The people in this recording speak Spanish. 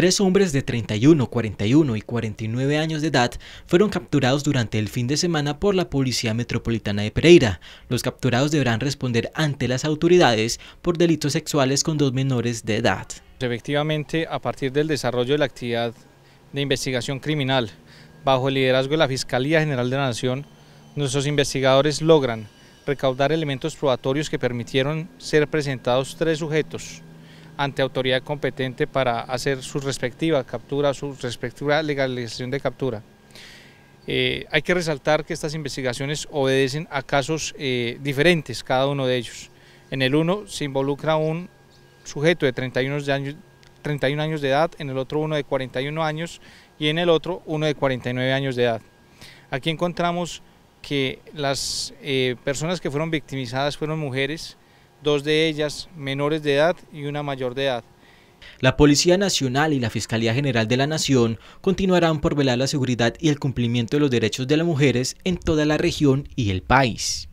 Tres hombres de 31, 41 y 49 años de edad fueron capturados durante el fin de semana por la Policía Metropolitana de Pereira. Los capturados deberán responder ante las autoridades por delitos sexuales con dos menores de edad. Efectivamente, a partir del desarrollo de la actividad de investigación criminal, bajo el liderazgo de la Fiscalía General de la Nación, nuestros investigadores logran recaudar elementos probatorios que permitieron ser presentados tres sujetos ante autoridad competente para hacer su respectiva captura... su respectiva legalización de captura. Eh, hay que resaltar que estas investigaciones obedecen a casos eh, diferentes, cada uno de ellos. En el uno se involucra un sujeto de 31 años, 31 años de edad, en el otro uno de 41 años y en el otro uno de 49 años de edad. Aquí encontramos que las eh, personas que fueron victimizadas fueron mujeres dos de ellas menores de edad y una mayor de edad. La Policía Nacional y la Fiscalía General de la Nación continuarán por velar la seguridad y el cumplimiento de los derechos de las mujeres en toda la región y el país.